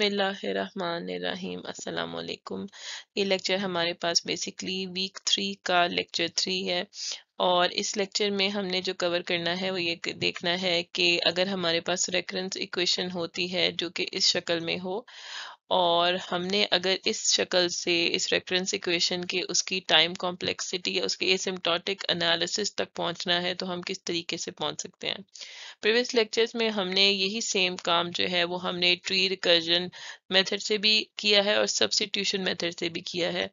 बिसमीम असलकुम ये लेक्चर हमारे पास बेसिकली वीक थ्री का लेक्चर थ्री है और इस लेक्चर में हमने जो कवर करना है वो ये देखना है कि अगर हमारे पास रेकरेंस इक्वेशन होती है जो कि इस शक्ल में हो और हमने अगर इस शक्ल से इस रेफरेंस इक्वेशन के उसकी टाइम कॉम्प्लेक्सिटी या उसके एसिम्टोटिक एनालिसिस तक पहुंचना है तो हम किस तरीके से पहुंच सकते हैं प्रीवियस लेक्चर्स में हमने यही सेम काम जो है वो हमने ट्री रिकर्जन मेथड से भी किया है और सब्सिट्यूशन मेथड से भी किया है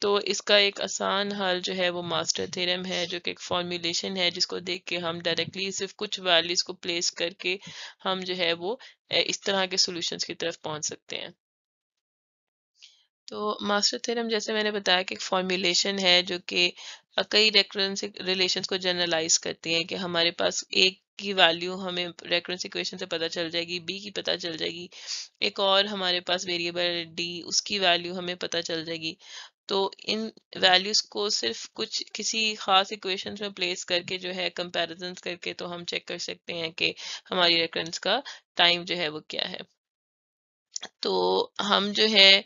तो इसका एक आसान हल जो है वो मास्टर थ्योरम है जो कि एक फॉर्मूलेशन है जिसको देख के हम डायरेक्टली सिर्फ कुछ वैल्यूज को प्लेस करके हम जो है वो इस तरह के सॉल्यूशंस की तरफ पहुंच सकते हैं तो मास्टर थ्योरम जैसे मैंने बताया कि एक फॉर्मुलेशन है जो कि कई रेकरेंस रिलेशंस e-, को जनरलाइज करती है कि हमारे पास एक की वैल्यू हमें रेकरेंस इक्वेशन से पता चल जाएगी बी की पता चल जाएगी एक और हमारे पास वेरिएबल डी उसकी वैल्यू हमें पता चल जाएगी तो इन वैल्यूज को सिर्फ कुछ किसी खास इक्वेशन में प्लेस करके जो है कंपेरिजन करके तो हम चेक कर सकते हैं कि हमारी रेफरेंस का टाइम जो है वो क्या है तो हम जो है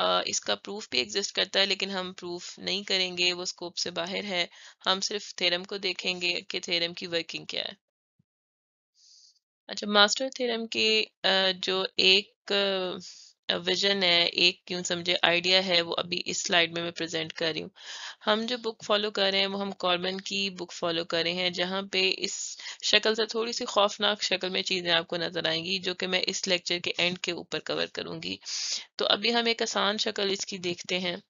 इसका प्रूफ भी एग्जिस्ट करता है लेकिन हम प्रूफ नहीं करेंगे वो स्कोप से बाहर है हम सिर्फ थेरम को देखेंगे कि थेरम की वर्किंग क्या है अच्छा मास्टर थेरम के जो एक विजन है एक क्यों समझे आइडिया है वो अभी इस स्लाइड में मैं प्रेजेंट कर रही हूँ हम जो बुक फॉलो कर रहे हैं वो हम कॉर्बन की बुक फॉलो कर रहे हैं जहाँ पे इस शक्ल से थोड़ी सी खौफनाक शक्ल में चीज़ें आपको नजर आएंगी जो कि मैं इस लेक्चर के एंड के ऊपर कवर करूंगी तो अभी हम एक आसान शक्ल इसकी देखते हैं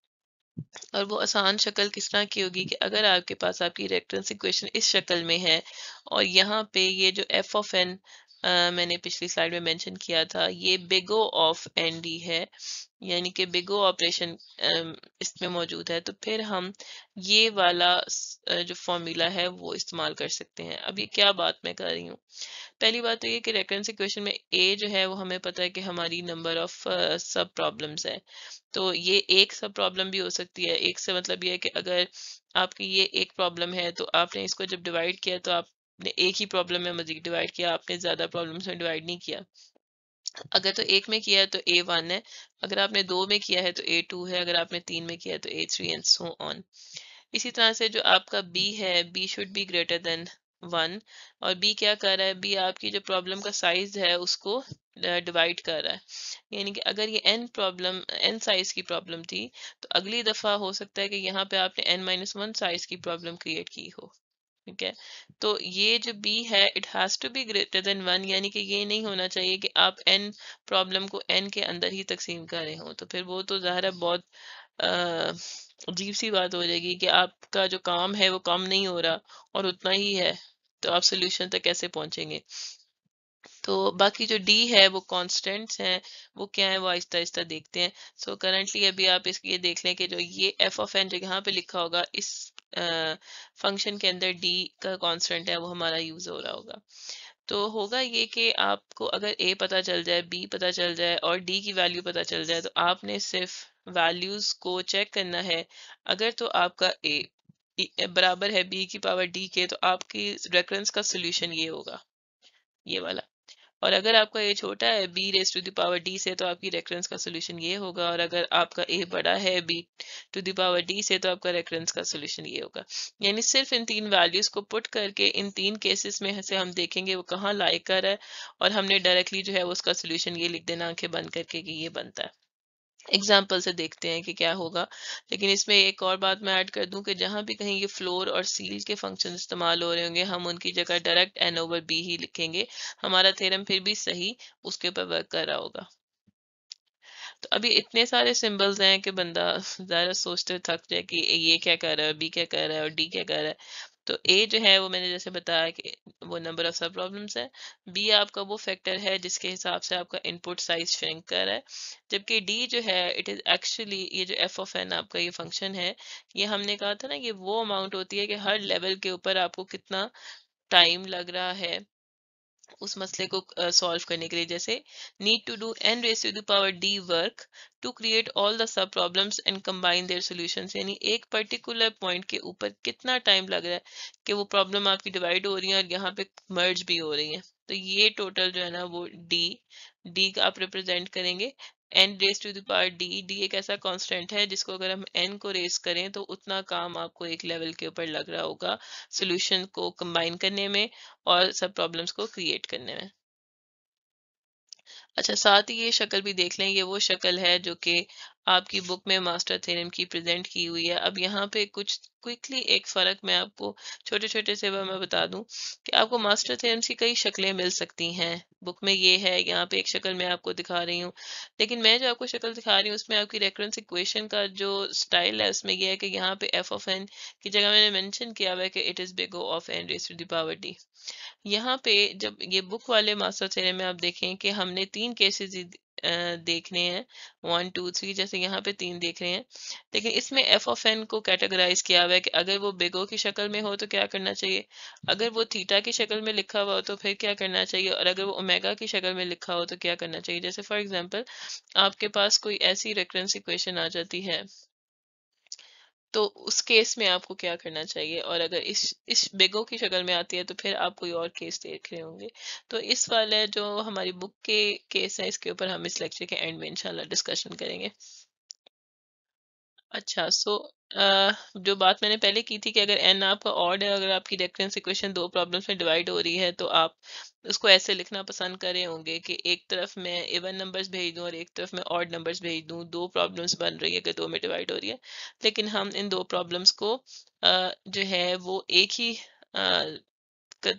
और वो आसान शक्ल किस तरह की होगी कि अगर आपके पास आपकी रेक्टेंस इक्वेशन इस शक्ल में है और यहाँ पे ये जो एफ ऑफ एन मैंने पिछली स्लाइड में मेंशन किया था ये बिगो ऑफ एनडी है यानी कि बिगो ऑपरेशन इसमें मौजूद है तो फिर हम ये वाला जो फॉर्मूला है वो इस्तेमाल कर सकते हैं अब ये क्या बात मैं कर रही हूँ पहली बात तो ये कि रेकरेंस इक्वेशन में ए जो है वो हमें पता है कि हमारी नंबर ऑफ सब प्रॉब्लम्स है तो ये एक सब प्रॉब्लम भी हो सकती है एक से मतलब ये है कि अगर आपकी ये एक प्रॉब्लम है तो आपने इसको जब डिवाइड किया तो आप आपने एक ही प्रॉब्लम में डिवाइड किया आपने ज़्यादा प्रॉब्लम में डिवाइड नहीं किया अगर तो एक में किया है तो ए वन है अगर आपने दो में किया है तो ए टू है अगर आपने तीन में किया है तो A three and so on इसी तरह से जो आपका बी है B should be greater than one और बी क्या कर रहा है बी आपकी जो प्रॉब्लम का साइज है उसको डिवाइड कर रहा है यानी कि अगर ये एन प्रॉब्लम एन साइज की प्रॉब्लम थी तो अगली दफ़ा हो सकता है कि यहाँ पे आपने एन माइनस वन साइज की प्रॉब्लम क्रिएट की हो ठीक है तो ये जो b है it has to be greater than one यानी कि ये नहीं होना चाहिए कि आप n प्रॉब्लम को n के अंदर ही तकसीम कर रहे हो तो फिर वो तो ज़ाहिर है बहुत अजीब सी बात हो जाएगी कि आपका जो काम है वो काम नहीं हो रहा और उतना ही है तो आप सोल्यूशन तक कैसे पहुंचेंगे तो बाकी जो डी है वो कॉन्स्टेंट्स है वो क्या है वो आहिस्ता आहिस्ता देखते हैं सो so, करंटली अभी आप इसके ये देख लें कि जो ये एफ ऑफ एन जो यहाँ पे लिखा होगा इस फंक्शन के अंदर डी का कॉन्स्टेंट है वो हमारा यूज हो रहा होगा तो होगा ये कि आपको अगर ए पता चल जाए बी पता चल जाए और डी की वैल्यू पता चल जाए तो आपने सिर्फ वैल्यूज को चेक करना है अगर तो आपका ए e, बराबर है बी की पावर डी के तो आपकी रेफरेंस का सोल्यूशन ये होगा ये वाला और अगर आपका ए छोटा है B raise to the power D से तो आपकी रेफरेंस का सोल्यूशन ये होगा और अगर आपका ए बड़ा है बी टू दावर डी से तो आपका रेफरेंस का सोल्यूशन ये होगा यानी सिर्फ इन तीन वैल्यूज को पुट करके इन तीन केसेस में से हम देखेंगे वो कहाँ लाइक कर रहा है और हमने डायरेक्टली जो है उसका सोल्यूशन ये लिख देना आंखें बंद करके कि ये बनता है एग्जाम्पल से देखते हैं कि क्या होगा लेकिन इसमें एक और बात मैं ऐड कर दूं कि जहां भी कहीं ये फ्लोर और सील के फंक्शन इस्तेमाल हो रहे होंगे हम उनकी जगह डायरेक्ट एन ओवर बी ही लिखेंगे हमारा थेरम फिर भी सही उसके ऊपर वर्क कर रहा होगा तो अभी इतने सारे सिंबल्स हैं कि बंदा ज़्यादा सोचते थक जाए कि ये क्या कर रहा है बी क्या कर रहा है और डी क्या कर रहा है तो ए जो है वो मैंने जैसे बताया कि वो नंबर ऑफ सब प्रॉब्लम्स है बी आपका वो फैक्टर है जिसके हिसाब से आपका इनपुट साइज श्रिंक कर रहा है जबकि डी जो है इट इज़ एक्चुअली ये जो एफ ऑफ एन आपका ये फंक्शन है ये हमने कहा था ना ये वो अमाउंट होती है कि हर लेवल के ऊपर आपको कितना टाइम लग रहा है उस मसले को सॉल्व uh, करने के लिए जैसे need to do N raise to the power D work to create all the sub problems and combine their solutions यानी एक पर्टिकुलर पॉइंट के ऊपर कितना टाइम लग रहा है कि वो प्रॉब्लम आपकी डिवाइड हो रही है और यहाँ पे मर्ज भी हो रही है तो ये टोटल जो है ना वो डी डी का आप रिप्रेजेंट करेंगे N raise to the power D D एक ऐसा कॉन्स्टेंट है जिसको अगर हम एन को रेस करें तो उतना काम आपको एक लेवल के ऊपर लग रहा होगा सोल्यूशन को कंबाइन करने में और सब प्रॉब्लम्स को क्रिएट करने में अच्छा साथ ही ये शक्ल भी देख लें ये वो शक्ल है जो कि आपकी बुक में मास्टर थेरम की प्रेजेंट की हुई है अब यहाँ पे कुछ क्विकली एक फ़र्क मैं आपको छोटे छोटे से मैं बता दूं कि आपको मास्टर थेरम की कई शक्लें मिल सकती हैं बुक में ये है यहाँ पे एक शक्ल मैं आपको दिखा रही हूँ लेकिन मैं जो आपको शक्ल दिखा रही हूँ उसमें आपकी रेफरेंस इक्वेशन का जो स्टाइल है उसमें यह है कि यहाँ पे एफ ऑफ एन की जगह मैंने मैंशन किया हुआ है कि it is big O of n raise to the power d यहाँ पे जब ये बुक वाले मास्टर थेरे में आप देखें कि हमने तीन केसेज देख रहे हैं वन टू थ्री जैसे यहाँ पे तीन देख रहे हैं लेकिन इसमें एफ ऑफ एन को कैटेगराइज किया हुआ है कि अगर वो बेगो की शक्ल में हो तो क्या करना चाहिए अगर वो थीटा की शक्ल में लिखा हुआ हो तो फिर क्या करना चाहिए और अगर वो ओमेगा की शक्ल में लिखा हो तो क्या करना चाहिए जैसे फॉर एग्जाम्पल आपके पास कोई ऐसी रेफरेंस इक्वेशन आ जाती है तो उस केस में आपको क्या करना चाहिए और अगर इस इस बेगो की शक्ल में आती है तो फिर आप कोई और केस देख रहे होंगे तो इस वाले जो हमारी बुक के केस है इसके ऊपर हम इस लेक्चर के एंड में इंशाल्लाह डिस्कशन करेंगे अच्छा सो अ, जो बात मैंने पहले की थी कि अगर एन आपका ऑड है अगर आपकी डिफरेंस इक्वेशन दो प्रॉब्लम्स में डिवाइड हो रही है तो आप उसको ऐसे लिखना पसंद करे होंगे कि एक तरफ मैं इवन नंबर्स भेज दूं और एक तरफ मैं ऑड नंबर्स भेज दूं दो प्रॉब्लम्स बन रही है अगर दो में डिवाइड हो रही है लेकिन हम इन दो प्रॉब्लम्स को अ, जो है वो एक ही अ,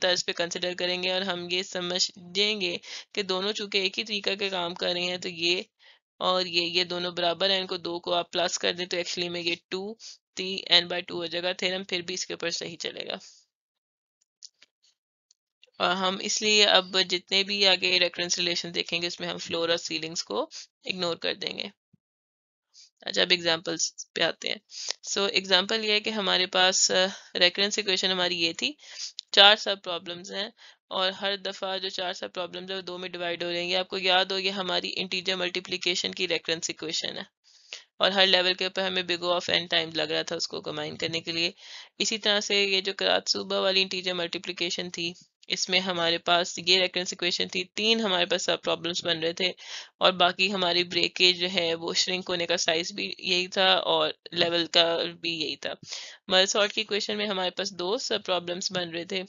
तर्ज पे कंसिडर करेंगे और हम ये समझ देंगे कि दोनों चूंकि एक ही तरीका के काम कर रहे हैं तो ये और ये ये दोनों बराबर है इनको दो को आप प्लस कर दें तो एक्चुअली में ये two three n by two हो जाएगा थेरम फिर भी इसके ऊपर सही चलेगा और हम इसलिए अब जितने भी आगे रेफरेंस रिलेशन देखेंगे उसमें हम फ्लोर और सीलिंग्स को इग्नोर कर देंगे अच्छा अब एग्जाम्पल्स पे आते हैं सो so, एग्जाम्पल ये है कि हमारे पास रेकरेंस इक्वेशन हमारी ये थी चार सब प्रॉब्लम्स हैं और हर दफ़ा जो चार सब प्रॉब्लम्स है वो दो में डिवाइड हो जाएंगे आपको याद हो ये हमारी इंटीजर मल्टीप्लीकेशन की रेकरेंस इक्वेशन है और हर लेवल के ऊपर हमें बिगो ऑफ एन टाइम लग रहा था उसको कम्बाइन करने के लिए इसी तरह से ये जो सुबह वाली इंटीजर मल्टीप्लीकेशन थी इसमें हमारे पास ये रेकरेंस इक्वेशन थी तीन हमारे पास सब प्रॉब्लम्स बन रहे थे और बाकी हमारी ब्रेकेज जो है वो श्रिंक होने का साइज भी यही था और लेवल का भी यही था मर्सॉर्ट की इक्वेशन में हमारे पास दो सब प्रॉब्लम्स बन रहे थे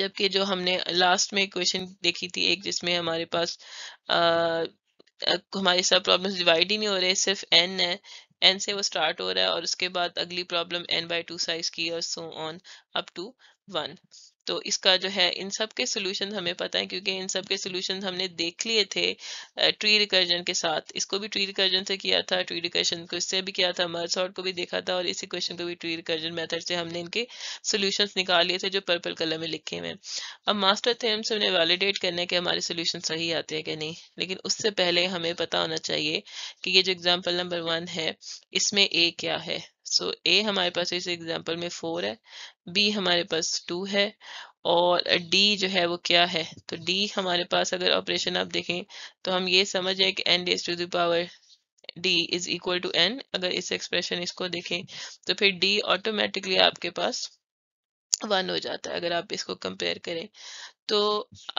जबकि जो हमने लास्ट में इक्वेशन देखी थी एक जिसमें हमारे पास आ, हमारे सब प्रॉब्लम डिवाइड ही नहीं हो रहे सिर्फ एन है एन से वो स्टार्ट हो रहा है और उसके बाद अगली problem n by two size की और so on up to one तो इसका जो है इन सब के सोल्यूशन हमें पता है क्योंकि इन सब के सोल्यूशन हमने देख लिए थे ट्री रिकर्जन के साथ इसको भी ट्री रिकर्जन से किया था ट्री रिकर्जन को इससे भी किया था मर्स को भी देखा था और इसी क्वेश्चन को भी ट्री रिकर्जन मेथड से हमने इनके सोल्यूशन निकाल लिए थे जो पर्पल कलर में लिखे हुए अब मास्टर थे हमसे उन्हें वैलिडेट करने के हमारे सोल्यूशन सही आते हैं कि नहीं लेकिन उससे पहले हमें पता होना चाहिए कि ये जो एग्जाम्पल नंबर वन है इसमें ए क्या है सो ए हमारे पास इस एग्जाम्पल में फोर है बी हमारे पास टू है और डी जो है वो क्या है तो डी हमारे पास अगर ऑपरेशन आप देखें तो हम ये समझ है कि n raise to the power d is equal to n अगर इस एक्सप्रेशन इसको देखें तो फिर डी ऑटोमेटिकली आपके पास वन हो जाता है अगर आप इसको कंपेयर करें तो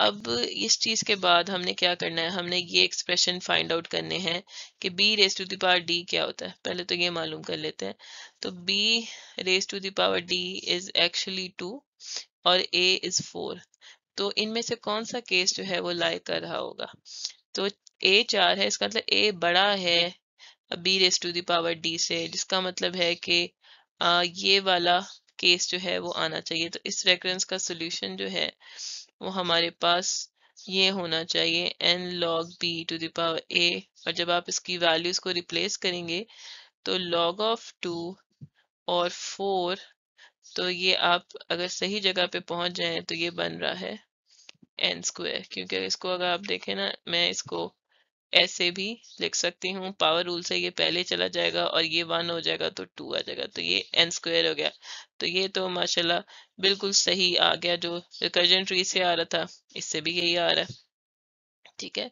अब इस चीज़ के बाद हमने क्या करना है हमने ये एक्सप्रेशन फाइंड आउट करने हैं कि b raise to the power d क्या होता है पहले तो ये मालूम कर लेते हैं तो b raise to the power d is actually two और ए इज़ फोर तो इनमें से कौन सा केस जो है वो लाइक कर रहा होगा तो ए चार है इसका मतलब ए बड़ा है B raise to the power D से जिसका मतलब है कि ये वाला केस जो है वो आना चाहिए तो इस रेकरेंस का सोल्यूशन जो है वो हमारे पास ये होना चाहिए n log b to the power a और जब आप इसकी वैल्यूज को रिप्लेस करेंगे तो लॉग ऑफ टू और फोर तो ये आप अगर सही जगह पे पहुंच जाएं तो ये बन रहा है एन स्क्वायर क्योंकि इसको अगर आप देखें ना मैं इसको ऐसे भी लिख सकती हूँ पावर रूल से ये पहले चला जाएगा और ये वन हो जाएगा तो टू आ जाएगा तो ये एन स्क्वायर हो गया तो ये तो माशाल्लाह बिल्कुल सही आ गया जो रिकर्जन ट्री से आ रहा था इससे भी यही आ रहा है ठीक है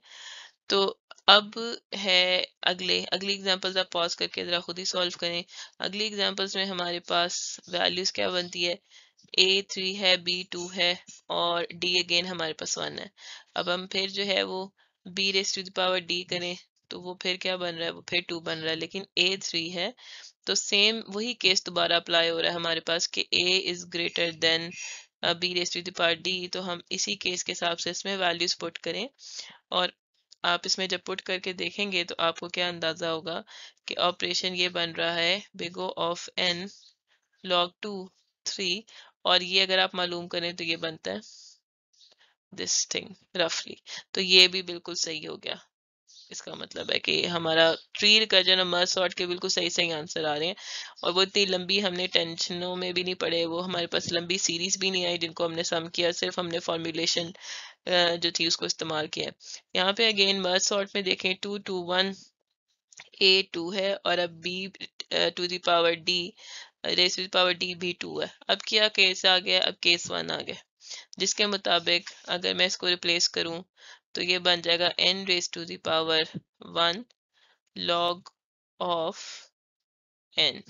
तो अब है अगले अगली एग्जाम्पल्स आप पॉज करके ज़रा खुद ही सॉल्व करें अगली एग्जाम्पल्स में हमारे पास वैल्यूज़ क्या बनती है ए थ्री है बी टू है और डी अगेन हमारे पास वन है अब हम फिर जो है वो b raise to the power d करें तो वो फिर क्या बन रहा है वो फिर टू बन रहा है लेकिन ए थ्री है तो सेम वही केस दोबारा अप्लाई हो रहा है हमारे पास कि a is greater than b raise to the power d तो हम इसी केस के हिसाब से इसमें वैल्यूज पुट करें और आप इसमें जब पुट करके देखेंगे तो आपको क्या अंदाज़ा होगा कि ऑपरेशन ये बन रहा है big O of n log two three और ये अगर आप मालूम करें तो ये बनता है दिस थिंग रफली तो ये भी बिल्कुल सही हो गया इसका मतलब है कि हमारा ट्री रिकर्जन और मर्स शॉर्ट के बिल्कुल सही सही आंसर आ रहे हैं और वो इतनी लंबी हमने टेंशनों में भी नहीं पड़े वो हमारे पास लंबी सीरीज भी नहीं आई जिनको हमने सम किया सिर्फ हमने फॉर्मुलेशन जो थी उसको इस्तेमाल किया यहाँ पे अगेन मर्स शॉर्ट में देखें two two one a two है और अब b to the power d raise power d भी टू है अब क्या केस आ गया अब केस वन आ गया जिसके मुताबिक अगर मैं इसको रिप्लेस करूं तो ये बन जाएगा n raise to the power one log of n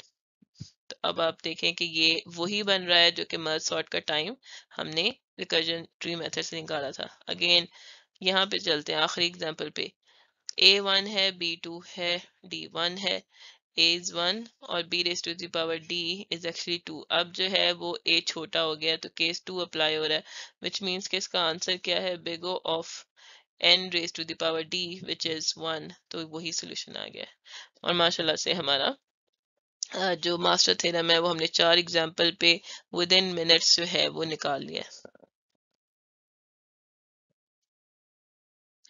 तो अब आप देखें कि ये वही बन रहा है जो कि मर्ज सॉर्ट का टाइम हमने रिकर्जन ट्री मेथड से निकाला था अगेन यहाँ पे चलते हैं आखिरी एग्जाम्पल पे ए वन है बी टू है डी वन है ए इज वन और b raise to the power d is actually two अब जो है वो ए छोटा हो गया तो केस टू अप्लाई हो रहा है विच मीन्स कि इसका आंसर क्या है big O of n raise to the power d which is one तो वही सोल्यूशन आ गया और माशाल्लाह से हमारा जो मास्टर थे ना है वो हमने चार एग्जाम्पल पे विद इन मिनट्स जो है वो निकाल लिया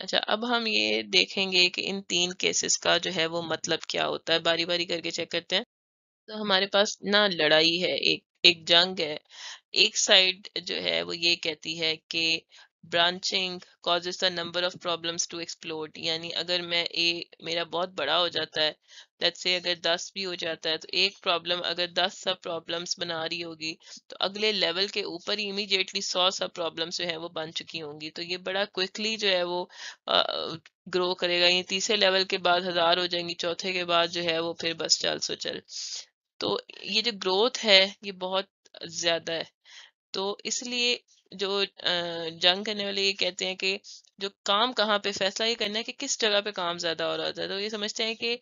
अच्छा अब हम ये देखेंगे कि इन तीन केसेस का जो है वो मतलब क्या होता है बारी बारी करके चेक करते हैं तो हमारे पास ना लड़ाई है एक एक जंग है एक साइड जो है वो ये कहती है कि branching causes the number of problems to explode यानी अगर मैं ए मेरा बहुत बड़ा हो जाता है लेट्स से अगर 10 भी हो जाता है तो एक प्रॉब्लम अगर 10 सब प्रॉब्लम्स बना रही होगी तो अगले लेवल के ऊपर ही इमीडिएटली 100 सब प्रॉब्लम्स जो है वो बन चुकी होंगी तो ये बड़ा क्विकली जो है वो ग्रो करेगा ये तीसरे लेवल के बाद हज़ार हो जाएंगी चौथे के बाद जो है वो फिर बस चल सो चल तो ये जो ग्रोथ है ये बहुत ज़्यादा है तो इसलिए जो जंग करने वाले ये कहते हैं कि जो काम कहाँ पे फैसला ये करना है कि किस जगह पे काम ज्यादा हो रहा है तो ये समझते हैं कि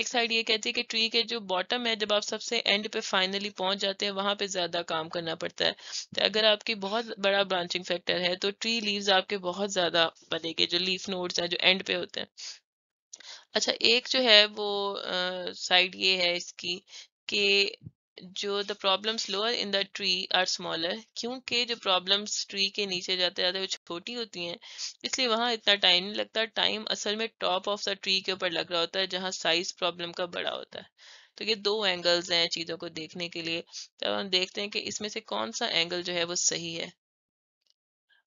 एक साइड ये कहती है कि ट्री के जो बॉटम है जब आप सबसे एंड पे फाइनली पहुंच जाते हैं वहां पे ज्यादा काम करना पड़ता है तो अगर आपकी बहुत बड़ा ब्रांचिंग फैक्टर है तो ट्री लीव्स आपके बहुत ज्यादा बनेंगे जो लीफ नोड्स हैं जो एंड पे होते हैं अच्छा एक जो है वो साइड ये है इसकी कि जो the problems lower in the tree are smaller क्योंकि जो प्रॉब्लम्स ट्री के नीचे जाते जाते वो छोटी होती हैं इसलिए वहाँ इतना टाइम नहीं लगता टाइम असल में टॉप ऑफ द ट्री के ऊपर लग रहा होता है जहाँ साइज प्रॉब्लम का बड़ा होता है तो ये दो एंगल्स हैं चीज़ों को देखने के लिए तब हम देखते हैं कि इसमें से कौन सा एंगल जो है वो सही है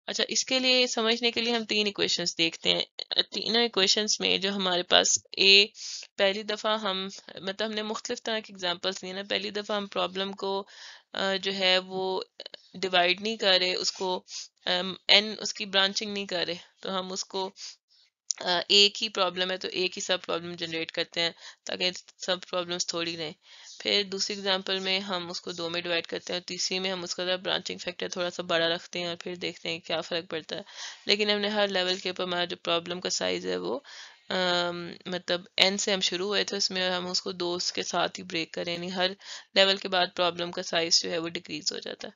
अच्छा इसके लिए समझने के लिए हम तीन इक्वेशंस देखते हैं तीनों इक्वेशंस में जो हमारे पास ए पहली दफ़ा हम मतलब हमने मुख्तलिफ तरह के एग्जांपल्स लिए ना पहली दफ़ा हम प्रॉब्लम को जो है वो डिवाइड नहीं कर रहे उसको एन उसकी ब्रांचिंग नहीं कर रहे तो हम उसको एक ही प्रॉब्लम है तो एक ही सब प्रॉब्लम जनरेट करते हैं ताकि सब प्रॉब्लम्स थोड़ी रहें फिर दूसरी एग्जांपल में हम उसको दो में डिवाइड करते हैं और तीसरी में हम उसका ज़रा ब्रांचिंग फैक्टर थोड़ा सा बड़ा रखते हैं और फिर देखते हैं क्या फ़र्क पड़ता है लेकिन हमने हर लेवल के ऊपर हमारा जो प्रॉब्लम का साइज़ है वो आ, मतलब एन से हम शुरू हुए थे उसमें हम उसको दो के साथ ही ब्रेक करें यानी हर लेवल के बाद प्रॉब्लम का साइज़ जो है वो डिक्रीज़ हो जाता है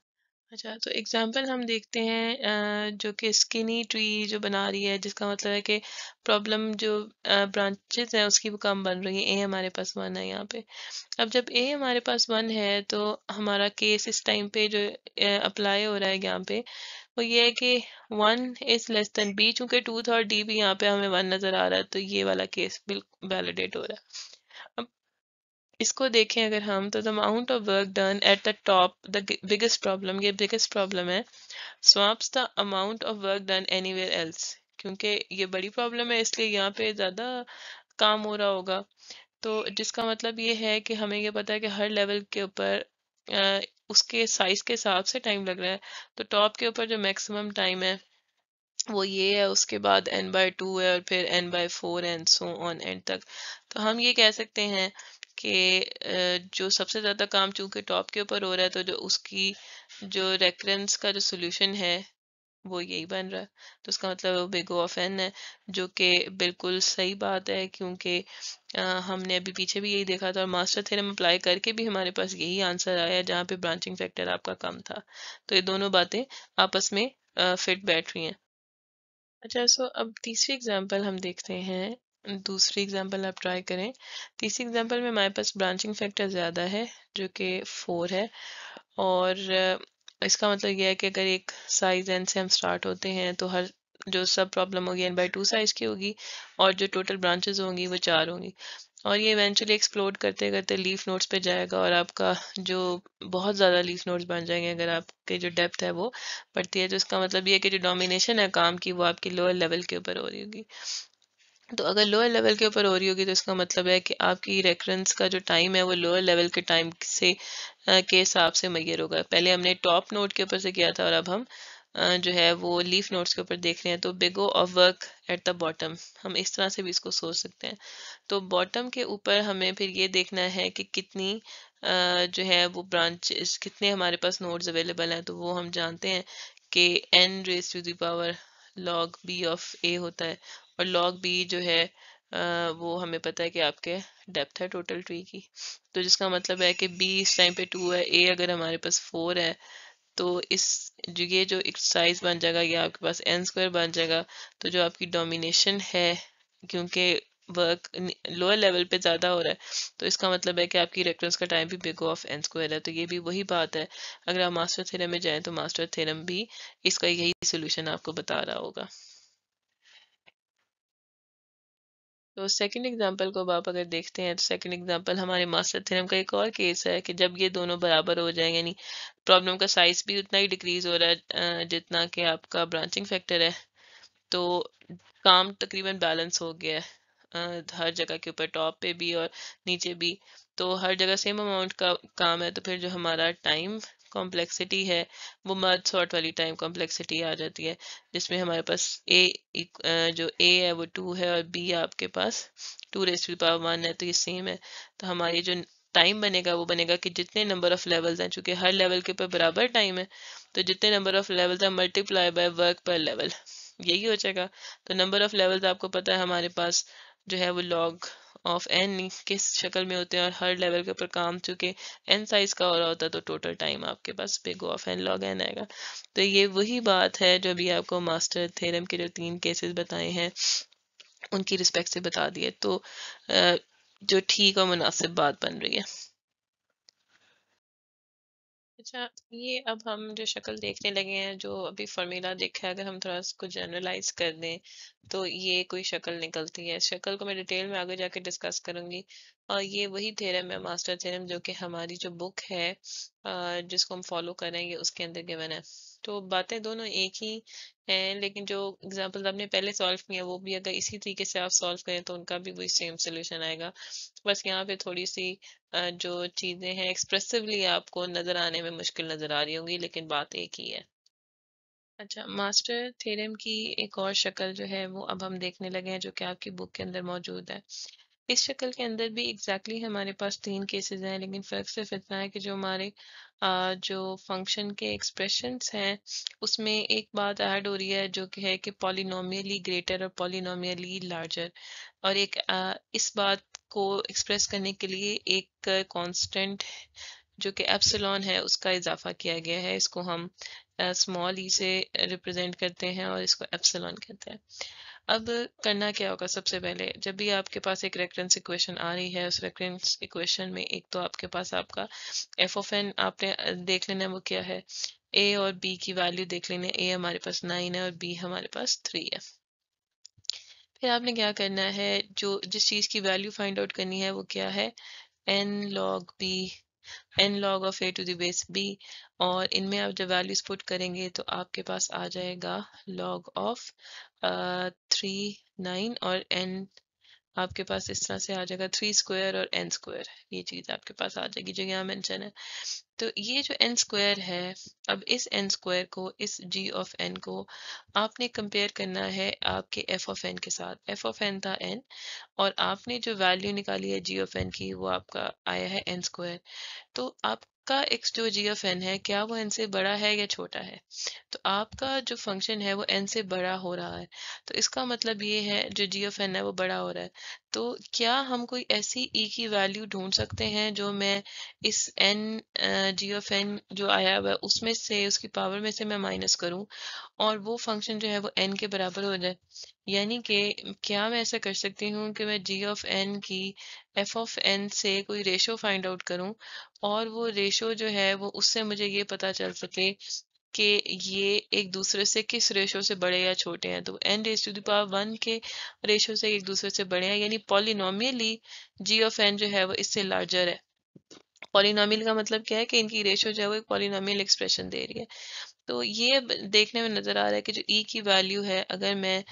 अच्छा तो एग्जांपल हम देखते हैं जो कि स्किनी ट्री जो बना रही है जिसका मतलब है कि प्रॉब्लम जो ब्रांचेस हैं उसकी वो कम बन रही है ए हमारे पास वन है यहाँ पे अब जब ए हमारे पास वन है तो हमारा केस इस टाइम पे जो अप्लाई हो रहा है यहाँ पे वो ये है कि one is less than b चूंकि टू थर्ड डी भी यहाँ पे हमें वन नज़र आ रहा है तो ये वाला केस बिल्कुल वैलिडेट हो रहा है इसको देखें अगर हम तो the amount of work done at the top the biggest problem ये बिगेस्ट प्रॉब्लम है swamps the amount of work done anywhere else क्योंकि ये बड़ी प्रॉब्लम है इसलिए यहाँ पे ज़्यादा काम हो रहा होगा तो जिसका मतलब ये है कि हमें ये पता है कि हर लेवल के ऊपर उसके साइज के हिसाब से टाइम लग रहा है तो टॉप के ऊपर जो मैक्सिमम टाइम है वो ये है उसके बाद एन बाय टू है और फिर n by four and so on and तक तो हम ये कह सकते हैं कि जो सबसे ज़्यादा काम चूँकि टॉप के ऊपर हो रहा है तो जो उसकी जो रेफरेंस का जो सोल्यूशन है वो यही बन रहा है तो उसका मतलब बेगो ऑफ एन है जो कि बिल्कुल सही बात है क्योंकि हमने अभी पीछे भी यही देखा था और मास्टर थे अप्लाई करके भी हमारे पास यही आंसर आया जहाँ पे ब्रांचिंग फैक्टर आपका कम था तो ये दोनों बातें आपस में फिट बैठ रही हैं अच्छा सो अब तीसरी एग्जांपल हम देखते हैं दूसरी एग्जांपल आप ट्राई करें तीसरी एग्जांपल में हमारे पास ब्रांचिंग फैक्टर ज़्यादा है जो कि फोर है और इसका मतलब यह है कि अगर एक साइज एन से हम स्टार्ट होते हैं तो हर जो सब प्रॉब्लम होगी एन बाई टू साइज की होगी और जो टोटल ब्रांचेज होंगी वो चार होंगी और ये इवेंचुअली एक्सप्लोर करते करते लीफ नोट्स पे जाएगा और आपका जो बहुत ज़्यादा लीफ नोट्स बन जाएंगे अगर आपके जो डेप्थ है वो बढ़ती है तो इसका मतलब ये है कि जो डोमिनेशन है काम की वो आपकी लोअर लेवल के ऊपर हो रही होगी तो अगर लोअर लेवल के ऊपर हो रही होगी तो इसका मतलब है कि आपकी रेफरेंस का जो टाइम है वो लोअर लेवल के टाइम से के हिसाब से मैयर होगा पहले हमने टॉप नोट के ऊपर से किया था और अब हम जो है वो लीफ नोट्स के ऊपर देख रहे हैं तो big O of work at the bottom हम इस तरह से भी इसको सोच सकते हैं तो बॉटम के ऊपर हमें फिर ये देखना है कि कितनी जो है वो ब्रांच कितने हमारे पास नोट्स अवेलेबल हैं तो वो हम जानते हैं कि n raise to the power log b of a होता है और लॉग बी जो है आ, वो हमें पता है कि आपके डेप्थ है टोटल ट्री की तो जिसका मतलब है कि बी इस टाइम पे टू है ए अगर हमारे पास फोर है तो इस जो ये जो एक्सरसाइज बन जाएगा या आपके पास एन स्क्वायर बन जाएगा तो जो आपकी डोमिनेशन है क्योंकि वर्क लोअर लेवल पे ज़्यादा हो रहा है तो इसका मतलब है कि आपकी रेफरेंस का टाइम भी बिग ऑफ एन स्क्वायर है तो ये भी वही बात है अगर आप मास्टर थेरम में जाएं तो मास्टर थेरम भी इसका यही सोल्यूशन आपको बता रहा होगा तो सेकंड एग्जांपल को अब आप अगर देखते हैं तो सेकंड एग्जांपल हमारे मास्टर थ्योरम का एक और केस है कि जब ये दोनों बराबर हो जाएं यानी प्रॉब्लम का साइज भी उतना ही डिक्रीज हो रहा है जितना कि आपका ब्रांचिंग फैक्टर है तो काम तकरीबन बैलेंस हो गया है हर जगह के ऊपर टॉप पे भी और नीचे भी तो हर जगह सेम अमाउंट का काम है तो फिर जो हमारा टाइम कॉम्प्लेक्सिटी है वो मर्ज सॉर्ट वाली टाइम कॉम्प्लेक्सिटी आ जाती है जिसमें हमारे पास ए जो ए है वो टू है और बी आपके पास two raise to power one है तो ये सेम है तो हमारी जो टाइम बनेगा वो बनेगा कि जितने नंबर ऑफ लेवल्स हैं चूंकि हर लेवल के ऊपर बराबर टाइम है तो जितने नंबर ऑफ लेवल्स हैं multiply by work per level यही हो जाएगा तो नंबर ऑफ लेवल्स आपको पता है हमारे पास जो है वो लॉग ऑफ एन किस शक्ल में होते हैं और हर लेवल के ऊपर काम चूंकि एन साइज का हो रहा होता है तो टोटल टाइम आपके पास big of n log n आएगा तो ये वही बात है जो अभी आपको मास्टर थेरम के जो तीन केसेस बताए हैं उनकी रिस्पेक्ट से बता दिए तो जो ठीक और मुनासिब बात बन रही है अच्छा ये अब हम जो शक्ल देखने लगे हैं जो अभी फॉर्मूला देखा है अगर हम थोड़ा उसको जनरलाइज कर दें तो ये कोई शक्ल निकलती है शक्ल को मैं डिटेल में आगे जाके डिस्कस करूंगी और ये वही थ्योरम है मास्टर थ्योरम जो कि हमारी जो बुक है जिसको हम फॉलो कर रहे हैं ये उसके अंदर गिवन है तो बातें दोनों एक ही हैं लेकिन जो एग्जाम्पल आपने पहले सॉल्व किए वो भी अगर इसी तरीके से आप सॉल्व करें तो उनका भी वही सेम सोल्यूशन आएगा बस यहाँ पे थोड़ी सी जो चीज़ें हैं एक्सप्रेसिवली आपको नज़र आने में मुश्किल नज़र आ रही होंगी लेकिन बात एक ही है अच्छा मास्टर थेरम की एक और शक्ल जो है वो अब हम देखने लगे हैं जो कि आपकी बुक के अंदर मौजूद है इस शक्ल के अंदर भी एग्जैक्टली exactly हमारे पास तीन केसेस हैं लेकिन फ़र्क सिर्फ इतना है कि जो हमारे जो फंक्शन के एक्सप्रेशन हैं उसमें एक बात ऐड हो रही है जो कि है कि पॉलिनोमियली ग्रेटर और पॉलिनोमियली लार्जर और एक इस बात को एक्सप्रेस करने के लिए एक कांस्टेंट जो कि एप्सलॉन है उसका इजाफा किया गया है इसको हम स्मॉल ई e से रिप्रेजेंट करते हैं और इसको एप्सलॉन कहते हैं अब करना क्या होगा सबसे पहले जब भी आपके पास एक रेफरेंस इक्वेशन आ रही है उस रेक्टेंस इक्वेशन में एक तो आपके पास आपका एफ ऑफ एन आपने देख लेना वो क्या है ए और बी की वैल्यू देख लेने ए हमारे पास नाइन है और बी हमारे पास थ्री है फिर आपने क्या करना है जो जिस चीज़ की वैल्यू फाइंड आउट करनी है वो क्या है n log b n log of a to the base b और इनमें आप जब वैल्यूज पुट करेंगे तो आपके पास आ जाएगा लॉग ऑफ थ्री नाइन और एन आपके पास इस तरह से आ जाएगा थ्री स्क्वायर और एन स्क्वायर ये चीज़ आपके पास आ जाएगी जो यहाँ मेंशन है तो ये जो एन स्क्वायर है अब इस एन स्क्वायर को इस जी ऑफ एन को आपने कंपेयर करना है आपके एफ ऑफ एन के साथ एफ ऑफ एन था एन और आपने जो वैल्यू निकाली है जी ऑफ एन की वो आपका आया है एन स्क्वायर तो आप आपका एक्स जो जी ऑफ एन है क्या वो एन से बड़ा है या छोटा है तो आपका जो फंक्शन है वो एन से बड़ा हो रहा है तो इसका मतलब ये है जो जी ऑफ एन है वो बड़ा हो रहा है तो क्या हम कोई ऐसी ई e की वैल्यू ढूंढ सकते हैं जो मैं इस एन जी ऑफ एन जो आया हुआ है उसमें से उसकी पावर में से मैं माइनस करूं और वो फंक्शन जो है वो एन के बराबर हो जाए यानी कि क्या मैं ऐसा कर सकती हूँ कि मैं जी ऑफ एन की एफ ऑफ एन से कोई रेशो फाइंड आउट करूं और वो रेशो जो है वो उससे मुझे ये पता चल सके कि ये एक दूसरे से किस रेशो से बड़े या छोटे हैं तो n raise to the power one के रेशो से एक दूसरे से बड़े हैं यानी पॉलिनोमियली जी ऑफ एन जो है वो इससे लार्जर है पॉलिनोमियल का मतलब क्या है कि इनकी रेशो जो है वो एक पॉलिनोमियल एक्सप्रेशन दे रही है तो ये देखने में नज़र आ रहा है कि जो ई e की वैल्यू है अगर मैं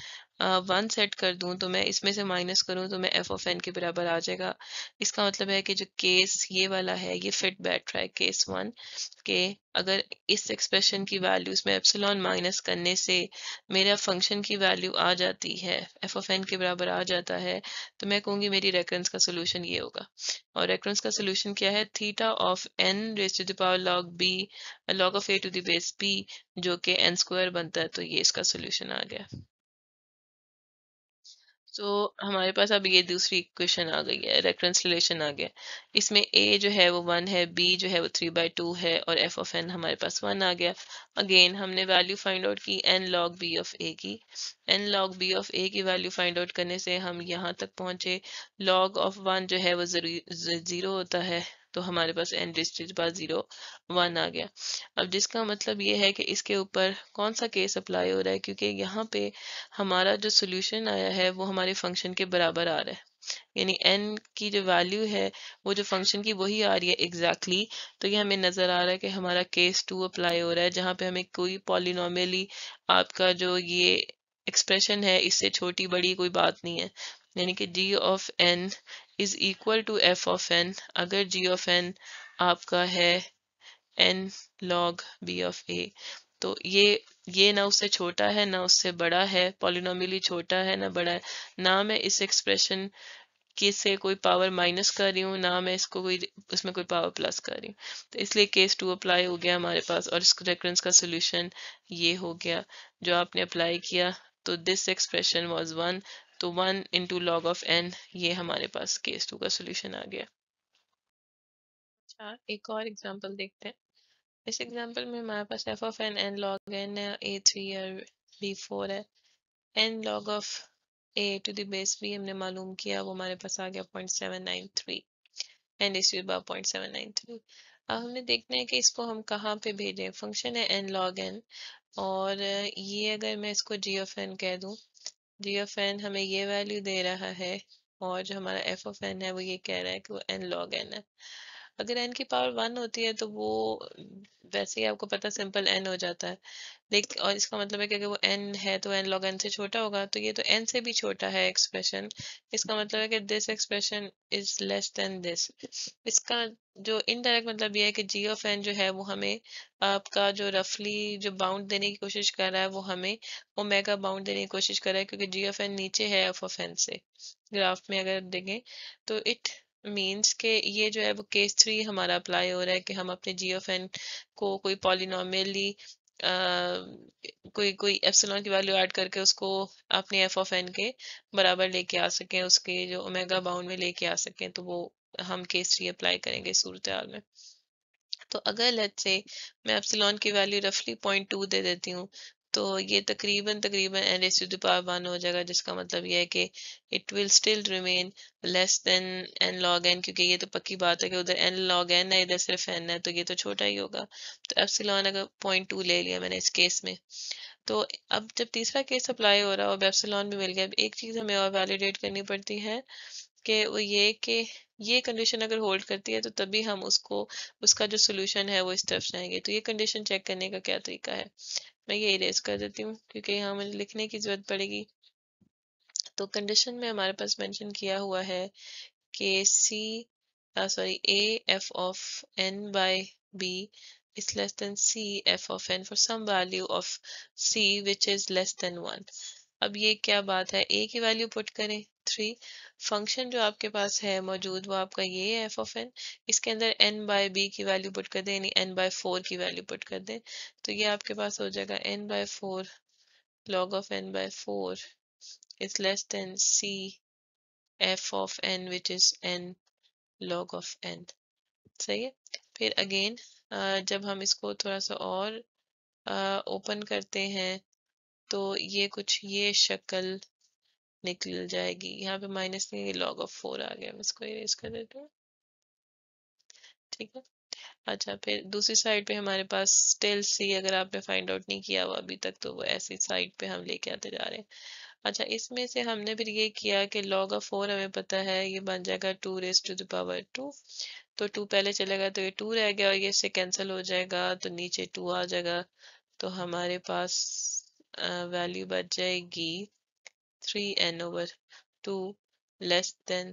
वन सेट कर दूं तो मैं इसमें से माइनस करूं तो मैं एफ ऑफ एन के बराबर आ जाएगा इसका मतलब है कि जो केस ये वाला है ये फिट बैठ रहा है केस वन के अगर इस एक्सप्रेशन की वैल्यूज में एप्सिलॉन माइनस करने से मेरा फंक्शन की वैल्यू आ जाती है एफ ऑफ एन के बराबर आ जाता है तो मैं कहूंगी मेरी रेकरेंस का सोल्यूशन ये होगा और रेकरेंस का सोल्यूशन क्या है theta of n raise to the power log b log of a to the base b जो कि एन स्क्वायर बनता है तो ये इसका सोल्यूशन आ गया तो हमारे पास अब ये दूसरी इक्वेशन आ गई है रेफरेंस रिलेशन आ गया इसमें ए जो है वो वन है बी जो है वो थ्री बाई टू है और एफ ऑफ एन हमारे पास वन आ गया अगेन हमने वैल्यू फाइंड आउट की n log b of a की n log b of a की वैल्यू फाइंड आउट करने से हम यहाँ तक पहुंचे लॉग ऑफ वन जो है वो जीरो होता है तो हमारे पास n district bar zero one आ गया अब जिसका मतलब ये है कि इसके ऊपर कौन सा केस अप्लाई हो रहा है क्योंकि यहाँ पे हमारा जो सोल्यूशन आया है वो हमारे फंक्शन के बराबर आ रहा है यानी एन की जो वैल्यू है वो जो फंक्शन की वही आ रही है एग्जैक्टली exactly, तो ये हमें नज़र आ रहा है कि हमारा केस टू अप्लाई हो रहा है जहाँ पे हमें कोई पॉलिनॉमली आपका जो ये एक्सप्रेशन है इससे छोटी बड़ी कोई बात नहीं है यानी कि d of n is equal to f of n अगर जी ऑफ एन आपका है n log b of a तो ये ये ना उससे छोटा है ना उससे बड़ा है पॉलिनोमिली छोटा है ना बड़ा है ना मैं इस एक्सप्रेशन की से कोई पावर माइनस कर रही हूँ ना मैं इसको कोई उसमें कोई पावर प्लस कर रही हूँ तो इसलिए केस टू अप्लाई हो गया हमारे पास और इस रेफरेंस का सोल्यूशन ये हो गया जो आपने अप्लाई किया तो दिस एक्सप्रेशन वॉज वन तो one into log of n ये हमारे पास केस टू का सोल्यूशन आ गया अच्छा एक और एग्जाम्पल देखते हैं इस एग्जाम्पल में हमारे पास f of n n log n है ए थ्री और बी फोर है n log of a to the base b हमने मालूम किया वो हमारे पास आ गया point seven nine three n is point seven nine three अब हमने देखना है कि इसको हम कहाँ पे भेजें फंक्शन है एन लॉग एन और ये अगर मैं इसको जी ऑफ एन कह दूँ जी ऑफ एन हमें ये वैल्यू दे रहा है और जो हमारा एफ ऑफ एन है वो ये कह रहा है कि वो एन लॉग एन है अगर एन की पावर वन होती है तो वो वैसे ही आपको पता सिंपल एन हो जाता है लेकिन और इसका मतलब है कि अगर वो एन है तो एन लॉग एन से छोटा होगा तो ये तो एन से भी छोटा है एक्सप्रेशन इसका मतलब है कि this expression is less than this इसका जो इनडायरेक्ट मतलब ये है कि जी ऑफ एन जो है वो हमें आपका जो रफली जो बाउंड देने की कोशिश कर रहा है वो हमें ओमेगा बाउंड देने की कोशिश कर रहा है क्योंकि जी ऑफ एन नीचे है एफ ऑफ एन से ग्राफ में अगर देखें तो इट मीन्स के ये जो है वो केस थ्री हमारा अप्लाई हो रहा है कि हम अपने जी ऑफ एन को कोई पॉलिनॉमिली कोई कोई एप्सलॉन की वैल्यू ऐड करके उसको अपने एफ ऑफ एन के बराबर लेके आ सकें उसके जो ओमेगा बाउंड में लेके आ सकें तो वो हम केस थ्री अप्लाई करेंगे सूरत हाल में तो अगर लेट से मैं एप्सिलॉन की वैल्यू रफली पॉइंट टू दे देती हूँ तो ये तकरीबन तकरीबन n as to power one हो जाएगा जिसका मतलब ये है कि it will still remain less than n log n क्योंकि ये तो पक्की बात है कि उधर एन लॉग एन है इधर सिर्फ एन है तो ये तो छोटा ही होगा तो एप्सिलॉन अगर पॉइंट टू ले लिया मैंने इस केस में तो अब जब तीसरा केस अप्लाई हो रहा है अब एफ एप्सिलॉन भी मिल गया अब एक चीज़ हमें और वैलिडेट करनी पड़ती है कि वो ये कि ये कंडीशन अगर होल्ड करती है तो तभी हम उसको उसका जो सोल्यूशन है वो इस तरफ जाएंगे तो ये कंडीशन चेक करने का क्या तरीका है मैं ये इरेज कर देती हूँ क्योंकि यहाँ मुझे लिखने की ज़रूरत पड़ेगी तो कंडीशन में हमारे पास मेंशन किया हुआ है कि c sorry a f of n by b is less than c f of n for some value of c which is less than one अब ये क्या बात है ए की वैल्यू पुट करें थ्री फंक्शन जो आपके पास है मौजूद वो आपका ये है एफ ऑफ एन इसके अंदर एन बाय बी की वैल्यू पुट कर दें यानी एन बाय फोर की वैल्यू पुट कर दें तो ये आपके पास हो जाएगा n by four log of n by four is less than c f of n which is n log of n सही है फिर अगेन जब हम इसको थोड़ा सा और ओपन करते हैं तो ये कुछ ये शक्ल निकल जाएगी यहाँ पे माइनस में ये लॉग ऑफ फोर आ गया इसको इरेज कर देते हैं ठीक है अच्छा फिर दूसरी साइड पे हमारे पास स्टिल सी अगर आपने फाइंड आउट नहीं किया हुआ अभी तक तो वो ऐसी साइड पे हम लेके आते जा रहे हैं अच्छा इसमें से हमने फिर ये किया कि लॉग ऑफ फोर हमें पता है ये बन जाएगा two raise to the power two तो टू पहले चलेगा तो ये टू रह गया और ये इससे कैंसिल हो जाएगा तो नीचे टू आ जाएगा तो हमारे पास वैल्यू बच जाएगी 3 over 2 less than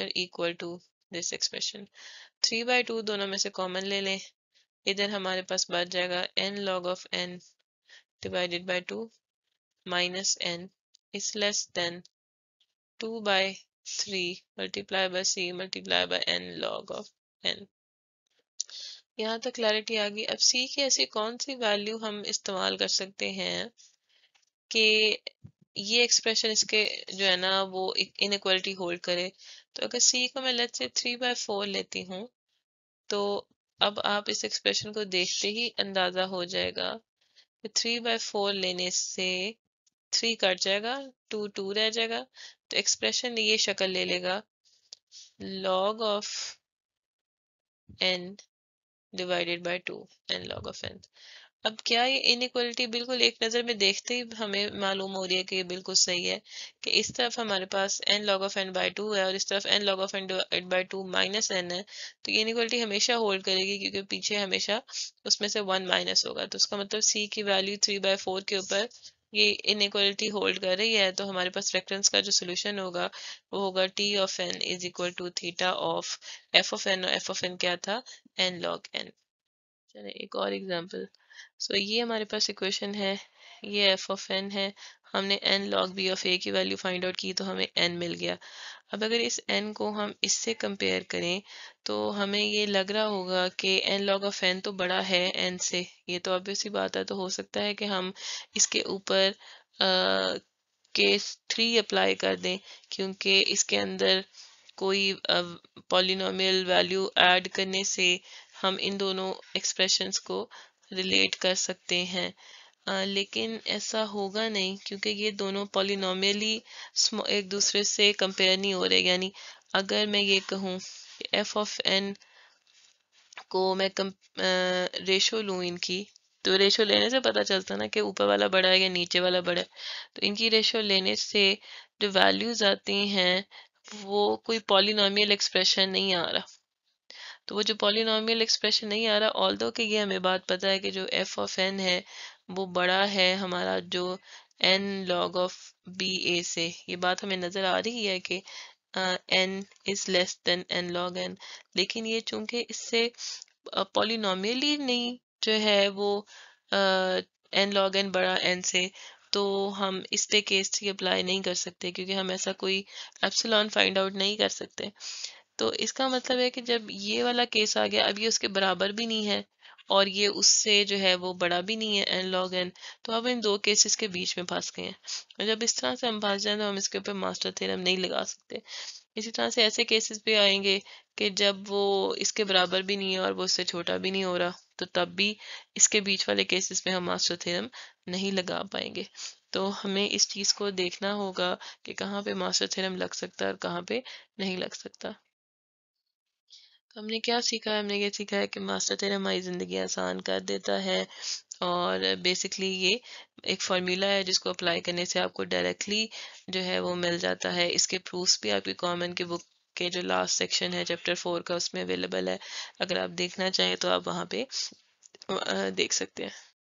or equal to this expression three by two दोनों में से कॉमन ले लें इधर हमारे पास बच जाएगा n log of n divided by two minus n is less than two by three multiply by c multiply by n log of n यहाँ तक क्लैरिटी आ गई अब सी की ऐसी कौन सी वैल्यू हम इस्तेमाल कर सकते हैं कि ये एक्सप्रेशन इसके जो है ना वो इनक्वलिटी होल्ड करे तो अगर सी को मैं लेट से थ्री बाय फोर लेती हूँ तो अब आप इस एक्सप्रेशन को देखते ही अंदाज़ा हो जाएगा कि थ्री बाय फोर लेने से थ्री कट जाएगा टू टू रह जाएगा तो एक्सप्रेशन ये शक्ल ले लेगा log of n divided by 2 n log of n अब क्या ये इनक्वलिटी बिल्कुल एक नज़र में देखते ही हमें मालूम हो रही है कि ये बिल्कुल सही है कि इस तरफ हमारे पास n log of n by two है और इस तरफ n log of n by two minus n है तो ये इनक्वलिटी हमेशा होल्ड करेगी क्योंकि पीछे हमेशा उसमें से वन माइनस होगा तो उसका मतलब सी की वैल्यू थ्री बाय फोर के ऊपर ये इनक्वलिटी होल्ड कर रही है तो हमारे पास रेफरेंस का जो सोल्यूशन होगा वो होगा t of n is equal to theta of f of n और एफ ऑफ एन क्या था एन लॉग एन चले एक और एग्जाम्पल सो so, ये हमारे पास इक्वेशन है ये एफ ऑफ एन है हमने n log b of a की वैल्यू फाइंड आउट की तो हमें एन मिल गया अब अगर इस एन को हम इससे कंपेयर करें तो हमें ये लग रहा होगा कि एन लॉग ऑफ एन तो बड़ा है एन से ये तो ऑब्वियसली बात है तो हो सकता है कि हम इसके ऊपर केस थ्री अप्लाई कर दें क्योंकि इसके अंदर कोई पॉलिनोमियल वैल्यू ऐड करने से हम इन दोनों एक्सप्रेशंस को रिलेट कर सकते हैं आ, लेकिन ऐसा होगा नहीं क्योंकि ये दोनों पॉलिनोमियली एक दूसरे से कंपेयर नहीं हो रहे यानी अगर मैं ये कहूँ एफ ऑफ एन को मैं कम रेशो लूँ इनकी तो रेशो लेने से पता चलता ना कि ऊपर वाला बड़ा है या नीचे वाला बड़ा है तो इनकी रेशो लेने से जो वैल्यूज आती हैं वो कोई पॉलिनॉमियल एक्सप्रेशन नहीं आ रहा तो वो जो पॉलिनॉमियल एक्सप्रेशन नहीं आ रहा ऑल दो कि ये हमें बात पता है कि जो एफ ऑफ एन है वो बड़ा है हमारा जो n log of b a से ये बात हमें नज़र आ रही है कि n is less than n log n लेकिन ये चूंकि इससे पॉलिनॉमियली नहीं जो है वो एन लॉग एन बड़ा एन से तो हम इस पे केस अप्लाई नहीं कर सकते क्योंकि हम ऐसा कोई एप्सिलॉन फाइंड आउट नहीं कर सकते तो इसका मतलब है कि जब ये वाला केस आ गया अब ये उसके बराबर भी नहीं है और ये उससे जो है वो बड़ा भी नहीं है एन लॉग एन तो अब इन दो केसेस के बीच में फंस गए हैं और जब इस तरह से हम फंस जाए तो हम इसके ऊपर मास्टर थेरम नहीं लगा सकते इसी तरह से ऐसे केसेस भी आएंगे कि जब वो इसके बराबर भी नहीं है और वो उससे छोटा भी नहीं हो रहा तो तब भी इसके बीच वाले केसेस में हम मास्टर थेरम नहीं लगा पाएंगे तो हमें इस चीज़ को देखना होगा कि कहाँ पे मास्टर थेरम लग सकता है और कहाँ पे नहीं लग सकता हमने क्या सीखा है हमने ये सीखा है कि मास्टर तेरा हमारी ज़िंदगी आसान कर देता है और बेसिकली ये एक फार्मूला है जिसको अप्लाई करने से आपको डायरेक्टली जो है वो मिल जाता है इसके प्रूफ्स भी आपकी कॉमन की बुक के जो लास्ट सेक्शन है चैप्टर फोर का उसमें अवेलेबल है अगर आप देखना चाहें तो आप वहाँ पे देख सकते हैं